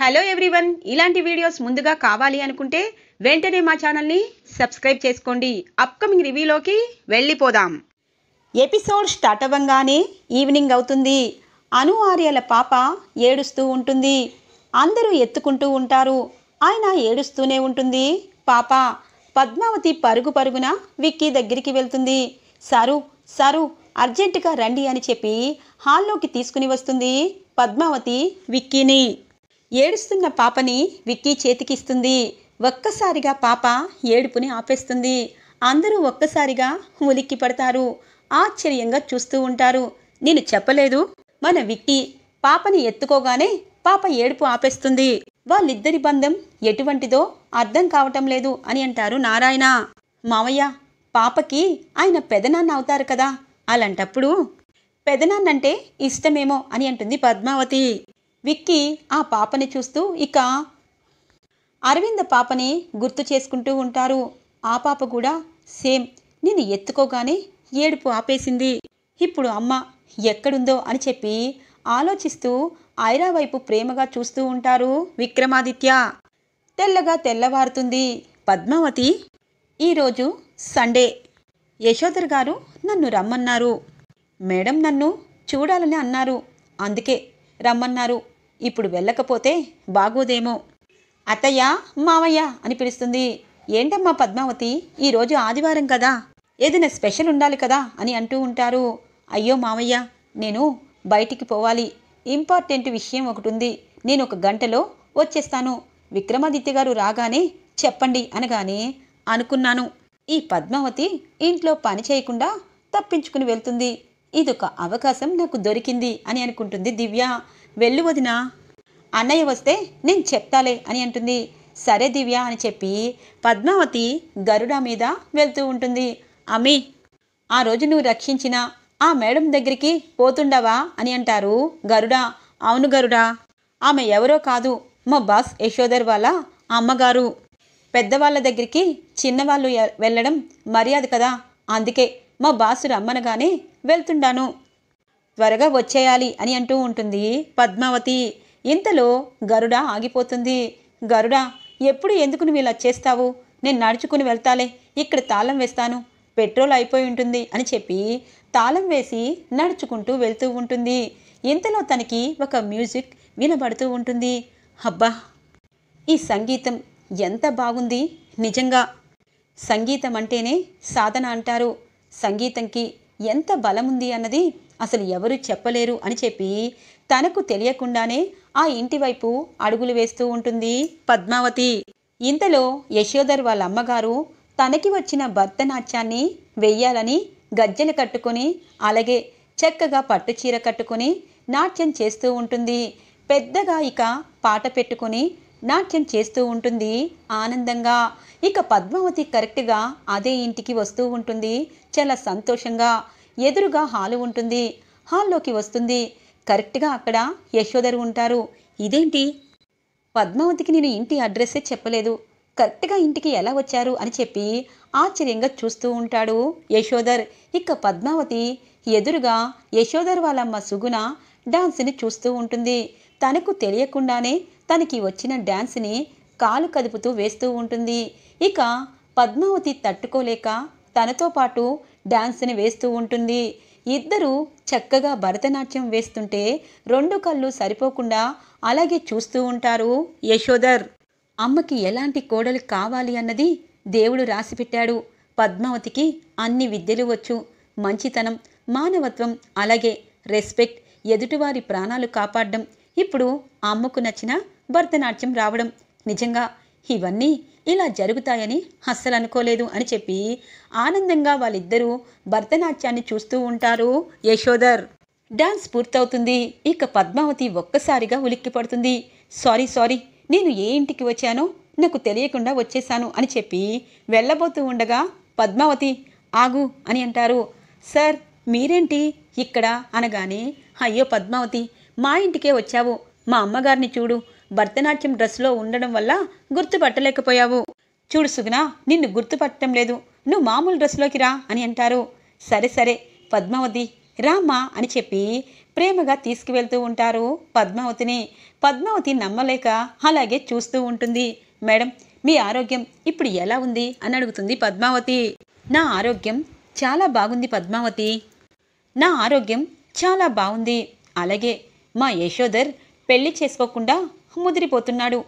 hello everyone ఇలాంటి videos ముందుగా కావాలి అనుకుంటే వెంటనే మా ఛానల్ని సబ్స్క్రైబ్ చేసుకోండి అప్కమింగ్ రివ్యూలోకి వెళ్ళిపోదాం ఎపిసోడ్ స్టార్ట్ అవ్వంగానే ఈవినింగ్ అవుతుంది అను ఆర్యల పాప ఏడుస్తూ ఉంటుంది అందరూ ఎత్తుకుంటూ ఉంటారు ఆయన ఏడుస్తూనే ఉంటుంది పాప పద్మావతి పరుగు పరుగున విక్కీ దగ్గరికి వెళ్తుంది సరు సరు అర్జెంటుగా రండి అని చెప్పి హాల్లోకి తీసుకుని వస్తుంది పద్మావతి విక్కీని ఏడుస్తున్న పాపని విక్కీ చేతికిస్తుంది ఒక్కసారిగా పాప ఏడుపుని ఆపేస్తుంది అందరూ ఒక్కసారిగా ఉలిక్కి పడతారు ఆశ్చర్యంగా చూస్తూ ఉంటారు నేను చెప్పలేదు మన విక్కీ పాపని ఎత్తుకోగానే పాప ఏడుపు ఆపేస్తుంది వాళ్ళిద్దరి బంధం ఎటువంటిదో అర్థం కావటం లేదు అని అంటారు నారాయణ మావయ్య పాపకి ఆయన పెదనాన్న అవుతారు కదా అలాంటప్పుడు పెదనాన్నంటే ఇష్టమేమో అని అంటుంది పద్మావతి విక్కీ ఆ పాపని చూస్తూ ఇక అరవింద పాపని గుర్తు చేసుకుంటూ ఉంటారు ఆ పాప కూడా సేమ్ నేను ఎత్తుకోగానే ఏడుపు ఆపేసింది ఇప్పుడు అమ్మ ఎక్కడుందో అని చెప్పి ఆలోచిస్తూ ఐరా వైపు ప్రేమగా చూస్తూ ఉంటారు విక్రమాదిత్య తెల్లగా తెల్లవారుతుంది పద్మావతి ఈరోజు సండే యశోధర్ గారు నన్ను రమ్మన్నారు మేడం నన్ను చూడాలని అన్నారు అందుకే రమ్మన్నారు ఇప్పుడు వెళ్ళకపోతే బాగోదేమో అత్తయ్య మావయ్య అని పిలుస్తుంది ఏంటమ్మా పద్మావతి ఈరోజు ఆదివారం కదా ఏదైనా స్పెషల్ ఉండాలి కదా అని అంటూ ఉంటారు అయ్యో మావయ్య నేను బయటికి పోవాలి ఇంపార్టెంట్ విషయం ఒకటి ఉంది నేను ఒక గంటలో వచ్చేస్తాను విక్రమాదిత్య గారు రాగానే చెప్పండి అనగానే అనుకున్నాను ఈ పద్మావతి ఇంట్లో పని చేయకుండా తప్పించుకుని వెళ్తుంది ఇదొక అవకాశం నాకు దొరికింది అని అనుకుంటుంది దివ్య వెళ్ళు వదినా అన్నయ్య వస్తే నేను చెప్తాలే అని అంటుంది సరే దివ్య అని చెప్పి పద్మావతి గరుడ మీద వెళ్తూ ఉంటుంది అమ్మి ఆ రోజు నువ్వు రక్షించిన ఆ మేడం దగ్గరికి పోతుండవా అని అంటారు గరుడ అవును గరుడ ఆమె ఎవరో కాదు మా బాస్ యశోదర్ వాళ్ళ అమ్మగారు పెద్దవాళ్ళ దగ్గరికి చిన్నవాళ్ళు వెళ్ళడం మర్యాద కదా అందుకే మా బాసు రమ్మనగానే వెళ్తుండాను త్వరగా వచ్చేయాలి అని అంటూ ఉంటుంది పద్మావతి ఇంతలో గరుడ ఆగిపోతుంది గరుడ ఎప్పుడు ఎందుకు నువ్వు ఇలా చేస్తావు నేను నడుచుకుని వెళ్తాలే ఇక్కడ తాళం వేస్తాను పెట్రోల్ అయిపోయి ఉంటుంది అని చెప్పి తాళం వేసి నడుచుకుంటూ వెళ్తూ ఉంటుంది ఇంతలో తనకి ఒక మ్యూజిక్ వినబడుతూ ఉంటుంది అబ్బా ఈ సంగీతం ఎంత బాగుంది నిజంగా సంగీతం అంటేనే సాధన అంటారు సంగీతంకి ఎంత బలముంది అన్నది అసలు ఎవరు చెప్పలేరు అని చెప్పి తనకు తెలియకుండానే ఆ ఇంటి వైపు అడుగులు వేస్తూ ఉంటుంది పద్మావతి ఇంతలో యశోధర్ వాళ్ళ అమ్మగారు తనకి వచ్చిన భర్తనాట్యాన్ని వెయ్యాలని గజ్జెలు కట్టుకొని అలాగే చక్కగా పట్టుచీర కట్టుకొని నాట్యం చేస్తూ ఉంటుంది పెద్దగా ఇక పాట పెట్టుకొని నాట్యం చేస్తూ ఉంటుంది ఆనందంగా ఇక పద్మావతి కరెక్ట్గా అదే ఇంటికి వస్తూ ఉంటుంది చాలా సంతోషంగా ఎదురుగా హాలు ఉంటుంది హాల్లోకి వస్తుంది కరెక్ట్గా అక్కడ యశోధరు ఉంటారు ఇదేంటి పద్మావతికి నేను ఇంటి అడ్రస్సే చెప్పలేదు కరెక్ట్గా ఇంటికి ఎలా వచ్చారు అని చెప్పి ఆశ్చర్యంగా చూస్తూ ఉంటాడు యశోధర్ ఇక పద్మావతి ఎదురుగా యశోధర్ వాళ్ళమ్మ సుగుణ డాన్స్ని చూస్తూ ఉంటుంది తనకు తెలియకుండానే తనకి వచ్చిన డాన్స్ని కాలు కదుపుతూ వేస్తూ ఉంటుంది ఇక పద్మావతి తట్టుకోలేక తనతో పాటు డాన్స్ని వేస్తూ ఉంటుంది ఇద్దరు చక్కగా భరతనాట్యం వేస్తుంటే రెండు కళ్ళు సరిపోకుండా అలాగే చూస్తూ ఉంటారు యశోదర్ అమ్మకి ఎలాంటి కోడలు కావాలి అన్నది దేవుడు రాసిపెట్టాడు పద్మావతికి అన్ని విద్యలు వచ్చు మంచితనం మానవత్వం అలాగే రెస్పెక్ట్ ఎదుటివారి ప్రాణాలు కాపాడడం ఇప్పుడు అమ్మకు నచ్చిన భరతనాట్యం రావడం నిజంగా ఇవన్నీ ఇలా జరుగుతాయని అస్సలు అనుకోలేదు అని చెప్పి ఆనందంగా వాళ్ళిద్దరూ భరతనాట్యాన్ని చూస్తూ ఉంటారు యశోధర్ డాన్స్ పూర్తవుతుంది ఇక పద్మావతి ఒక్కసారిగా ఉలిక్కి పడుతుంది సారీ సారీ నేను ఏ ఇంటికి వచ్చానో నాకు తెలియకుండా వచ్చేశాను అని చెప్పి వెళ్ళబోతూ ఉండగా పద్మావతి ఆగు అని అంటారు సార్ మీరేంటి ఇక్కడ అనగానే అయ్యో పద్మావతి మా ఇంటికే వచ్చావు మా అమ్మగారిని చూడు భరతనాట్యం డ్రెస్లో ఉండడం వల్ల గుర్తుపట్టలేకపోయావు చూడు సుగుణ నిన్ను గుర్తుపట్టడం లేదు నువ్వు మామూలు డ్రెస్లోకి రా అని అంటారు సరే సరే పద్మావతి రామ్మా అని చెప్పి ప్రేమగా తీసుకువెళ్తూ ఉంటారు పద్మావతిని పద్మావతి నమ్మలేక అలాగే చూస్తూ ఉంటుంది మేడం మీ ఆరోగ్యం ఇప్పుడు ఎలా ఉంది అని అడుగుతుంది పద్మావతి నా ఆరోగ్యం చాలా బాగుంది పద్మావతి నా ఆరోగ్యం చాలా బాగుంది అలాగే మా యశోధర్ పెళ్లి చేసుకోకుండా ముదిరిపోతున్నాడు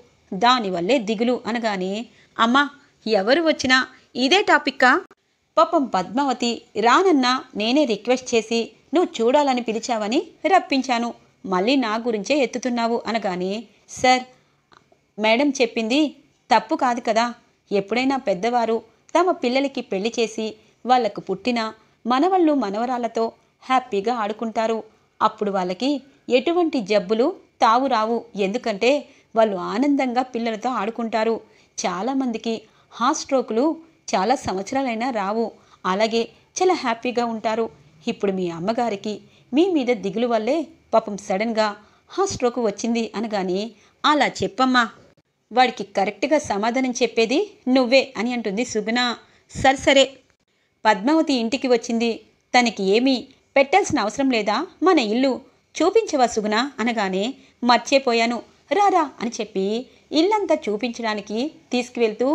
దానివల్లే దిగులు అనగానే అమ్మా ఎవరు వచ్చినా ఇదే టాపిక్కా పాపం పద్మావతి రానన్నా నేనే రిక్వెస్ట్ చేసి నువ్వు చూడాలని పిలిచావని రప్పించాను మళ్ళీ నా గురించే ఎత్తుతున్నావు అనగానే సార్ మేడం చెప్పింది తప్పు కాదు కదా ఎప్పుడైనా పెద్దవారు తమ పిల్లలకి పెళ్లి చేసి వాళ్లకు పుట్టిన మనవళ్ళు మనవరాలతో హ్యాపీగా ఆడుకుంటారు అప్పుడు వాళ్ళకి ఎటువంటి జబ్బులు తావు రావు ఎందుకంటే వాళ్ళు ఆనందంగా పిల్లలతో ఆడుకుంటారు చాలామందికి హార్ట్ స్ట్రోకులు చాలా సంవత్సరాలైనా రావు అలాగే చాలా హ్యాపీగా ఉంటారు ఇప్పుడు మీ అమ్మగారికి మీ మీద దిగులు వల్లే పాపం సడన్గా హార్ట్ స్ట్రోక్ వచ్చింది అనగాని అలా చెప్పమ్మా వాడికి కరెక్ట్గా సమాధానం చెప్పేది నువ్వే అని అంటుంది సుగుణ సరే పద్మావతి ఇంటికి వచ్చింది తనకి ఏమీ పెట్టాల్సిన అవసరం లేదా మన ఇల్లు చూపించవా సుగుణ అనగానే మర్చిపోయాను రారా అని చెప్పి ఇల్లంతా చూపించడానికి తీసుకువెళ్తూ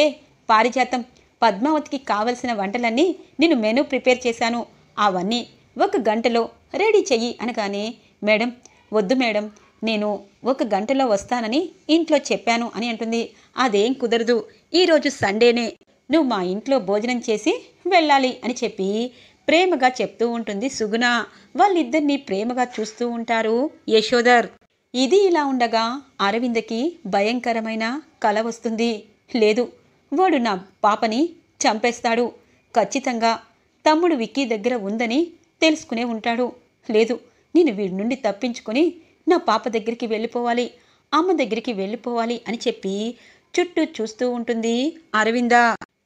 ఏ పారిజాతం పద్మావతికి కావలసిన వంటలన్నీ నేను మెనూ ప్రిపేర్ చేశాను అవన్నీ ఒక గంటలో రెడీ చెయ్యి అనగానే మేడం వద్దు మేడం నేను ఒక గంటలో వస్తానని ఇంట్లో చెప్పాను అని అంటుంది అదేం కుదరదు ఈరోజు సండేనే నువ్వు మా ఇంట్లో భోజనం చేసి వెళ్ళాలి అని చెప్పి ప్రేమగా చెప్తూ ఉంటుంది సుగుణ వాళ్ళిద్దరినీ ప్రేమగా చూస్తూ ఉంటారు యశోదర్ ఇది ఇలా ఉండగా అరవిందకి భయంకరమైన కల వస్తుంది లేదు వాడు నా పాపని చంపేస్తాడు ఖచ్చితంగా తమ్ముడు విక్కీ దగ్గర ఉందని తెలుసుకునే ఉంటాడు లేదు నేను వీడి నుండి తప్పించుకొని నా పాప దగ్గరికి వెళ్ళిపోవాలి అమ్మ దగ్గరికి వెళ్ళిపోవాలి అని చెప్పి చుట్టూ చూస్తూ ఉంటుంది అరవింద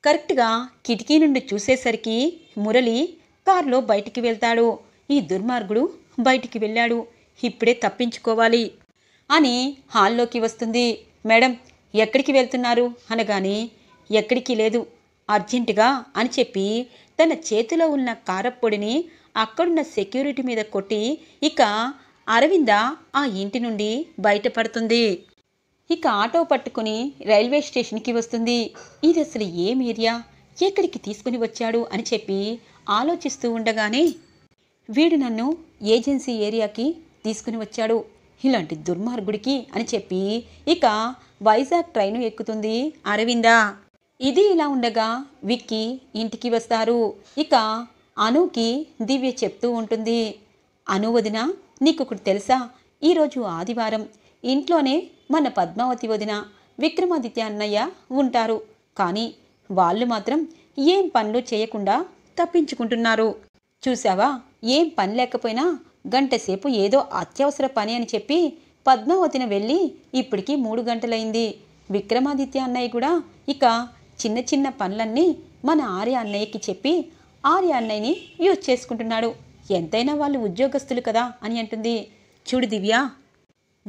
కరెక్ట్గా కిటికీ నుండి చూసేసరికి మురళి కారులో బయటికి వెళ్తాడు ఈ దుర్మార్గుడు బయటికి వెళ్ళాడు ఇప్పుడే తప్పించుకోవాలి అని హాల్లోకి వస్తుంది మేడం ఎక్కడికి వెళ్తున్నారు అనగాని ఎక్కడికి లేదు అర్జెంటుగా అని చెప్పి తన చేతిలో ఉన్న కారప్పొడిని అక్కడున్న సెక్యూరిటీ మీద కొట్టి ఇక అరవింద ఆ ఇంటి నుండి బయటపడుతుంది ఇక ఆటో పట్టుకుని రైల్వే స్టేషన్కి వస్తుంది ఇది అసలు ఏం ఏరియా ఎక్కడికి తీసుకుని వచ్చాడు అని చెప్పి ఆలోచిస్తూ ఉండగానే వీడు నన్ను ఏజెన్సీ ఏరియాకి తీసుకుని వచ్చాడు ఇలాంటి దుర్మార్గుడికి అని చెప్పి ఇక వైజాగ్ ట్రైను ఎక్కుతుంది అరవిందా ఇది ఇలా ఉండగా విక్కీ ఇంటికి వస్తారు ఇక అనుకి దివ్య చెప్తూ ఉంటుంది అను వదిన నీకు ఒకటి తెలుసా ఈరోజు ఆదివారం ఇంట్లోనే మన పద్మావతి వదిన విక్రమాదిత్య అన్నయ్య ఉంటారు కానీ వాళ్ళు మాత్రం ఏం పనులు చేయకుండా తప్పించుకుంటున్నారు చూసావా ఏం పని లేకపోయినా గంటసేపు ఏదో అత్యవసర పని అని చెప్పి పద్మావతిని వెళ్ళి ఇప్పటికి మూడు గంటలైంది విక్రమాదిత్య అన్నయ్య కూడా ఇక చిన్న చిన్న పనులన్నీ మన ఆర్య అన్నయ్యకి చెప్పి ఆర్య అన్నయ్యని యూజ్ చేసుకుంటున్నాడు ఎంతైనా వాళ్ళు ఉద్యోగస్తులు కదా అని అంటుంది చూడు దివ్య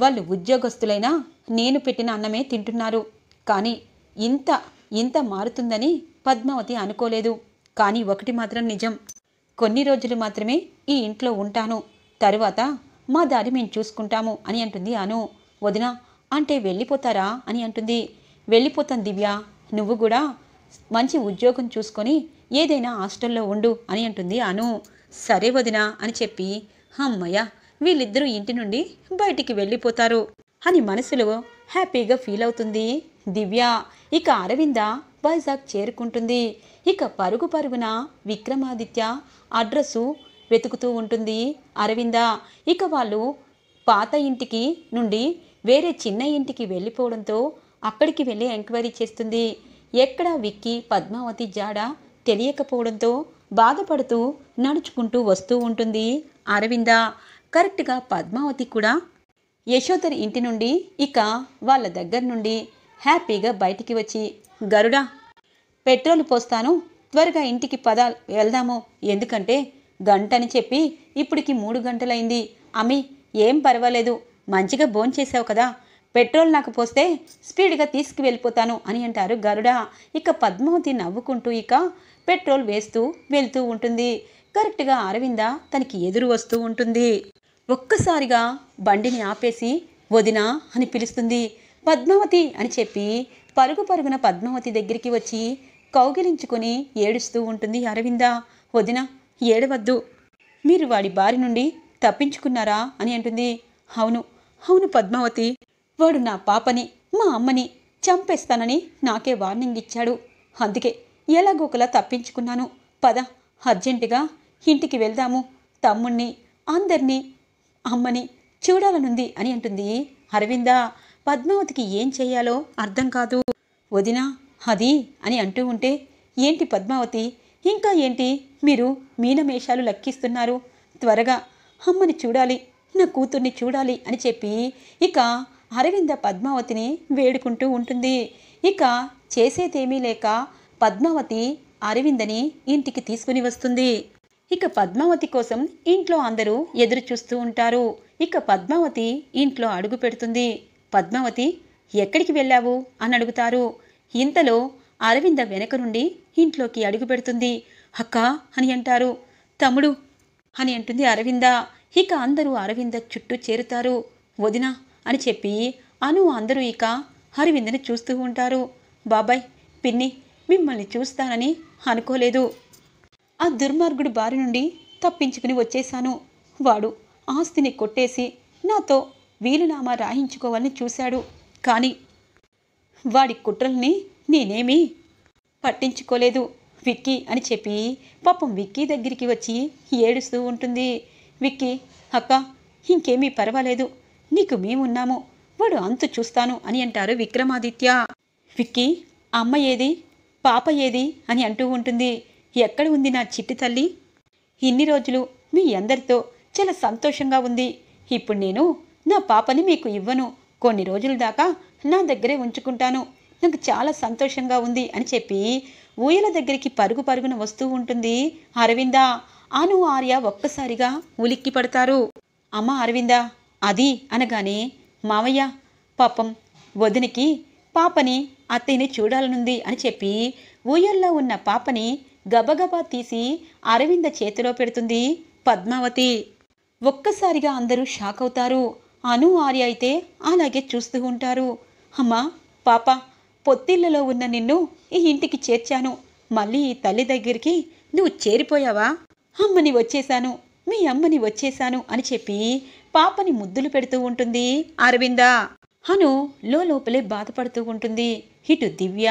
వాళ్ళు ఉద్యోగస్తులైనా నేను పెట్టిన అన్నమే తింటున్నారు కానీ ఇంత ఇంత మారుతుందని పద్మావతి అనుకోలేదు కానీ ఒకటి మాత్రం నిజం కొన్ని రోజులు మాత్రమే ఈ ఇంట్లో ఉంటాను తరువాత మా దారి మేము చూసుకుంటాము అని అంటుంది అను వదిన అంటే వెళ్ళిపోతారా అని అంటుంది వెళ్ళిపోతాను దివ్య నువ్వు కూడా మంచి ఉద్యోగం చూసుకొని ఏదైనా హాస్టల్లో ఉండు అని అంటుంది అను సరే వదిన అని చెప్పి అమ్మయ్య వీళ్ళిద్దరూ ఇంటి నుండి బయటికి వెళ్ళిపోతారు అని మనసులో హ్యాపీగా ఫీల్ అవుతుంది దివ్య ఇక అరవింద వైజాగ్ చేరుకుంటుంది ఇక పరుగు పరుగున విక్రమాదిత్య అడ్రస్సు వెతుకుతూ ఉంటుంది అరవింద ఇక వాళ్ళు పాత ఇంటికి నుండి వేరే చిన్న ఇంటికి వెళ్ళిపోవడంతో అక్కడికి వెళ్ళి ఎంక్వైరీ చేస్తుంది ఎక్కడ విక్కి పద్మావతి జాడ తెలియకపోవడంతో బాధపడుతూ నడుచుకుంటూ వస్తూ ఉంటుంది అరవింద కరెక్ట్గా పద్మావతి కూడా యశోధర్ ఇంటి నుండి ఇక వాళ్ళ దగ్గర నుండి హ్యాపీగా బయటికి వచ్చి గరుడా పెట్రోల్ పోస్తాను త్వరగా ఇంటికి పద వెళ్దాము ఎందుకంటే గంటని చెప్పి ఇప్పటికి మూడు గంటలైంది అమి ఏం పర్వాలేదు మంచిగా భోంచేసావు చేసావు కదా పెట్రోల్ నాకు పోస్తే స్పీడ్గా తీసుకువెళ్ళిపోతాను అని అంటారు గరుడ ఇక పద్మావతి నవ్వుకుంటూ ఇక పెట్రోల్ వేస్తూ వెళ్తూ ఉంటుంది కరెక్ట్గా అరవింద తనకి ఎదురు వస్తూ ఉంటుంది ఒక్కసారిగా బండిని ఆపేసి వదినా అని పిలుస్తుంది పద్మావతి అని చెప్పి పరుగు పరుగున పద్మావతి దగ్గరికి వచ్చి కౌగిలించుకొని ఏడుస్తూ ఉంటుంది అరవింద వదిన ఏడవద్దు మీరు వాడి బారి నుండి తప్పించుకున్నారా అని అంటుంది అవును అవును పద్మావతి వాడు నా పాపని మా అమ్మని చంపేస్తానని నాకే వార్నింగ్ ఇచ్చాడు అందుకే ఎలాగోకలా తప్పించుకున్నాను పద అర్జెంటుగా ఇంటికి వెళ్దాము తమ్ముణ్ణి అందరినీ అమ్మని చూడాలనుంది అని అంటుంది అరవింద పద్మావతికి ఏం చేయాలో అర్థం కాదు వదినా అది అని అంటూ ఉంటే ఏంటి పద్మావతి ఇంకా ఏంటి మీరు మీనమేషాలు లెక్కిస్తున్నారు త్వరగా అమ్మని చూడాలి నా కూతుర్ని చూడాలి అని చెప్పి ఇక అరవింద పద్మావతిని వేడుకుంటూ ఉంటుంది ఇక చేసేదేమీ లేక పద్మావతి అరవిందని ఇంటికి తీసుకుని వస్తుంది ఇక పద్మావతి కోసం ఇంట్లో అందరూ ఎదురు చూస్తూ ఉంటారు ఇక పద్మావతి ఇంట్లో అడుగు పెడుతుంది పద్మావతి ఎక్కడికి వెళ్ళావు అని అడుగుతారు ఇంతలో అరవింద వెనక నుండి ఇంట్లోకి అడుగు పెడుతుంది అక్క అని అంటారు తమ్ముడు అని అంటుంది అరవింద ఇక అందరూ అరవింద చుట్టూ చేరుతారు వదిన అని చెప్పి అను అందరూ ఇక అరవిందని చూస్తూ ఉంటారు బాబాయ్ పిన్ని మిమ్మల్ని చూస్తానని అనుకోలేదు ఆ దుర్మార్గుడు బారి నుండి తప్పించుకుని వచ్చేశాను వాడు ఆస్తిని కొట్టేసి నాతో వీలునామా రాయించుకోవాలని చూశాడు కానీ వాడి కుట్రల్ని నేనేమి పట్టించుకోలేదు విక్కీ అని చెప్పి పాపం విక్కీ దగ్గరికి వచ్చి ఏడుస్తూ ఉంటుంది విక్కీ అక్క ఇంకేమీ పర్వాలేదు నీకు మేమున్నాము వాడు అంతు చూస్తాను అని అంటారు విక్రమాదిత్య విక్కీ అమ్మ ఏది పాప ఏది అని అంటూ ఉంటుంది ఎక్కడ ఉంది నా చిట్టి తల్లి ఇన్ని రోజులు మీ అందరితో చాలా సంతోషంగా ఉంది ఇప్పుడు నేను నా పాపని మీకు ఇవ్వను కొన్ని రోజుల దాకా నా దగ్గరే ఉంచుకుంటాను నాకు చాలా సంతోషంగా ఉంది అని చెప్పి ఊయల దగ్గరికి పరుగు పరుగున వస్తూ ఉంటుంది అరవిందా అను ఆర్య ఒక్కసారిగా ఉలిక్కి పడతారు అమ్మ అరవిందా అది అనగానే మావయ్య పాపం వదినికి పాపని అత్తయ్యని చూడాలనుంది అని చెప్పి ఊయల్లో ఉన్న పాపని గబగబా తీసి అరవింద చేతిలో పెడుతుంది పద్మావతి ఒక్కసారిగా అందరూ షాక్ అవుతారు అను ఆర్య అయితే అలాగే చూస్తూ ఉంటారు అమ్మా పాప పొత్తిళ్లలో ఉన్న నిన్ను ఈ ఇంటికి చేర్చాను మళ్ళీ ఈ తల్లి దగ్గరికి నువ్వు చేరిపోయావా అమ్మని వచ్చేశాను మీ అమ్మని వచ్చేశాను అని చెప్పి పాపని ముద్దులు పెడుతూ ఉంటుంది అరవిందా అను లోపలే బాధపడుతూ ఉంటుంది ఇటు దివ్య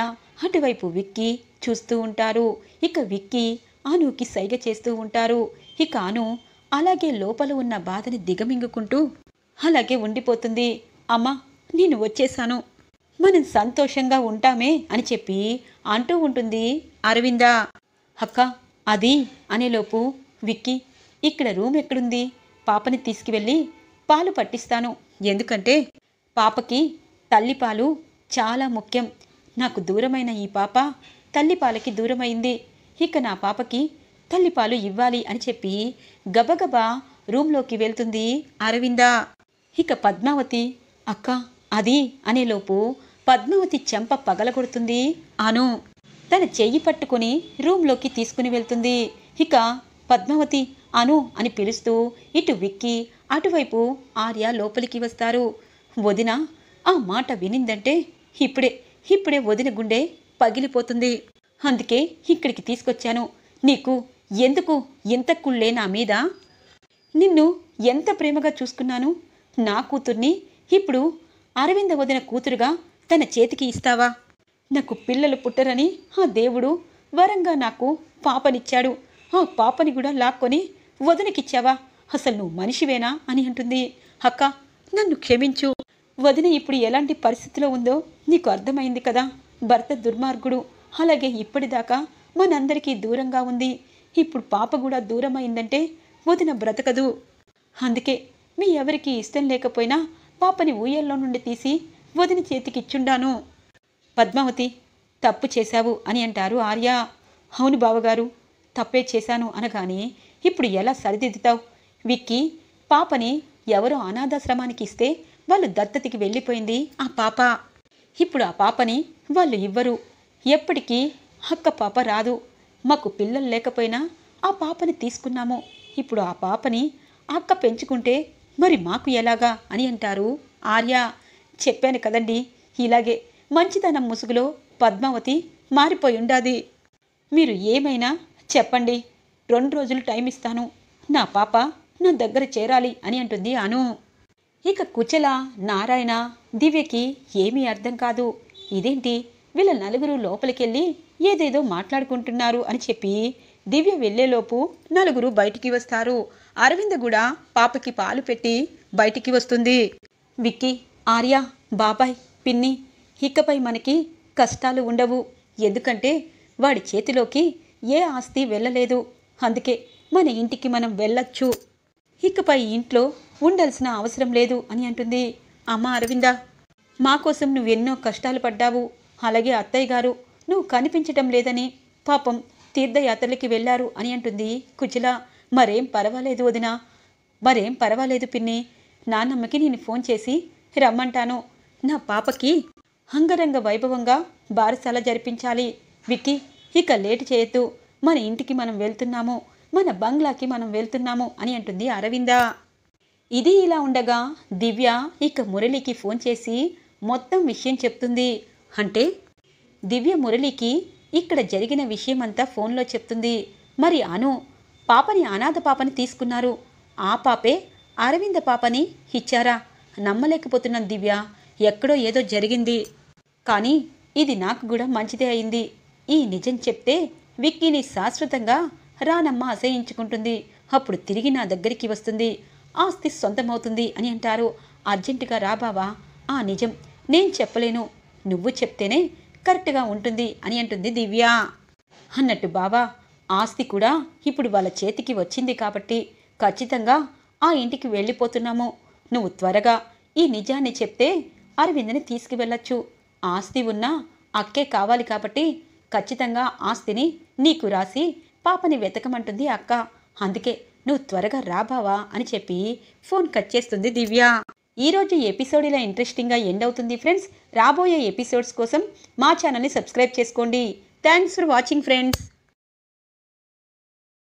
అటువైపు విక్కి చూస్తూ ఉంటారు ఇక విక్కి అనుకి సైగ చేస్తూ ఉంటారు ఇక అను అలాగే లోపల ఉన్న బాధని దిగమింగుకుంటూ అలాగే ఉండిపోతుంది అమ్మా నేను వచ్చేసాను మనం సంతోషంగా ఉంటామే అని చెప్పి అంటూ ఉంటుంది అరవింద అక్క అది అనేలోపు విక్కీ ఇక్కడ రూమ్ ఎక్కడుంది పాపని తీసుకువెళ్ళి పాలు పట్టిస్తాను ఎందుకంటే పాపకి తల్లిపాలు చాలా ముఖ్యం నాకు దూరమైన ఈ పాప తల్లిపాలకి దూరమైంది ఇక నా పాపకి తల్లిపాలు ఇవ్వాలి అని చెప్పి గబగబా రూమ్లోకి వెళ్తుంది అరవింద ఇక పద్మావతి అక్క అది అనేలోపు పద్మావతి చెంప పగలగొడుతుంది అను తన చెయ్యి పట్టుకుని రూమ్లోకి తీసుకుని వెళ్తుంది ఇక పద్మావతి అను అని పిలుస్తూ ఇటు విక్కి అటువైపు ఆర్య లోపలికి వస్తారు వదిన ఆ మాట వినిందంటే ఇప్పుడే ఇప్పుడే వదిన గుండె పగిలిపోతుంది అందుకే ఇక్కడికి తీసుకొచ్చాను నీకు ఎందుకు ఎంత కుళ్ళే నా మీద నిన్ను ఎంత ప్రేమగా చూసుకున్నాను నా కూతుర్ని ఇప్పుడు అరవింద వదిన కూతురుగా తన చేతికి ఇస్తావా నాకు పిల్లలు పుట్టరని ఆ దేవుడు వరంగా నాకు పాపనిచ్చాడు ఆ పాపని కూడా లాక్కొని వదినకిచ్చావా అసలు నువ్వు మనిషివేనా అని అంటుంది అక్క నన్ను క్షమించు వదిన ఇప్పుడు ఎలాంటి పరిస్థితిలో ఉందో నీకు అర్థమైంది కదా భర్త దుర్మార్గుడు అలాగే ఇప్పటిదాకా మనందరికీ దూరంగా ఉంది ఇప్పుడు పాప కూడా దూరమైందంటే వదిన బ్రతకదు అందుకే మీ ఎవరికీ ఇష్టం లేకపోయినా పాపని ఊయల్లో నుండి తీసి వదిన చేతికిచ్చుండాను పద్మావతి తప్పు చేశావు అని అంటారు ఆర్య అవును బావగారు తప్పే చేశాను అనగానే ఇప్పుడు ఎలా సరిదిద్దుతావు విక్కి పాపని ఎవరో అనాథాశ్రమానికి ఇస్తే వాళ్ళు దత్తతికి వెళ్ళిపోయింది ఆ పాప ఇప్పుడు ఆ పాపని వాళ్ళు ఇవ్వరు ఎప్పటికీ అక్క పాప రాదు మాకు పిల్లలు లేకపోయినా ఆ పాపని తీసుకున్నాము ఇప్పుడు ఆ పాపని అక్క పెంచుకుంటే మరి మాకు ఎలాగా అని అంటారు ఆర్య చెప్పాను కదండి ఇలాగే మంచితనం ముసుగులో పద్మావతి మారిపోయి ఉండాది మీరు ఏమైనా చెప్పండి రెండు రోజులు టైం ఇస్తాను నా పాప నా దగ్గర చేరాలి అని అంటుంది అను ఇక కుచల నారాయణ దివ్యకి ఏమీ అర్థం కాదు ఇదేంటి వీళ్ళ నలుగురు లోపలికెళ్ళి ఏదేదో మాట్లాడుకుంటున్నారు అని చెప్పి దివ్య వెళ్ళేలోపు నలుగురు బయటికి వస్తారు అరవింద్ కూడా పాపకి పాలు పెట్టి బయటికి వస్తుంది విక్కీ ఆర్య బాబాయ్ పిన్ని ఇకపై మనకి కష్టాలు ఉండవు ఎందుకంటే వాడి చేతిలోకి ఏ ఆస్తి వెళ్ళలేదు అందుకే మన ఇంటికి మనం వెళ్ళొచ్చు ఇకపై ఇంట్లో ఉండాల్సిన అవసరం లేదు అని అంటుంది అమ్మ అరవింద మా కోసం నువ్వెన్నో కష్టాలు పడ్డావు అలాగే అత్తయ్య గారు నువ్వు కనిపించటం లేదని పాపం తీర్థయాత్రలకి వెళ్ళారు అని అంటుంది కుచిల మరేం పర్వాలేదు వదిన మరేం పర్వాలేదు పిన్ని నాన్నమ్మకి నేను ఫోన్ చేసి రమ్మంటాను నా పాపకి అంగరంగ వైభవంగా బారసాల జరిపించాలి విక్కి ఇక లేటు చేయొద్దు మన ఇంటికి మనం వెళ్తున్నాము మన బంగ్లాకి మనం వెళ్తున్నాము అని అంటుంది అరవింద ఇది ఇలా ఉండగా దివ్య ఇక మురళికి ఫోన్ చేసి మొత్తం విషయం చెప్తుంది అంటే దివ్య మురళికి ఇక్కడ జరిగిన విషయం అంతా ఫోన్లో చెప్తుంది మరి అను పాపని అనాథ పాపని తీసుకున్నారు ఆ పాపే అరవింద పాపని ఇచ్చారా నమ్మలేకపోతున్నాను దివ్య ఎక్కడో ఏదో జరిగింది కానీ ఇది నాకు కూడా మంచిదే అయింది ఈ నిజం చెప్తే విక్కీని శాశ్వతంగా రానమ్మ అసహించుకుంటుంది అప్పుడు తిరిగి నా దగ్గరికి వస్తుంది ఆస్తి సొంతమవుతుంది అని అంటారు అర్జెంటుగా రాబావా ఆ నిజం నేను చెప్పలేను నువ్వు చెప్తేనే కరెక్ట్గా ఉంటుంది అని అంటుంది దివ్య అన్నట్టు బావా ఆస్తి కూడా ఇప్పుడు వాళ్ళ చేతికి వచ్చింది కాబట్టి ఖచ్చితంగా ఆ ఇంటికి వెళ్ళిపోతున్నాము నువ్వు త్వరగా ఈ నిజాన్ని చెప్తే అరవిందని తీసుకువెళ్ళొచ్చు ఆస్తి ఉన్నా అక్కే కావాలి కాబట్టి ఖచ్చితంగా ఆస్తిని నీకు రాసి పాపని వెతకమంటుంది అక్క అందుకే నువ్వు త్వరగా రాబావా అని చెప్పి ఫోన్ కట్ చేస్తుంది దివ్య ఈరోజు ఎపిసోడ్ ఇలా ఇంట్రెస్టింగ్గా ఎండ్ అవుతుంది ఫ్రెండ్స్ రాబోయే ఎపిసోడ్స్ కోసం మా ఛానల్ని సబ్స్క్రైబ్ చేసుకోండి థ్యాంక్స్ ఫర్ వాచింగ్ ఫ్రెండ్స్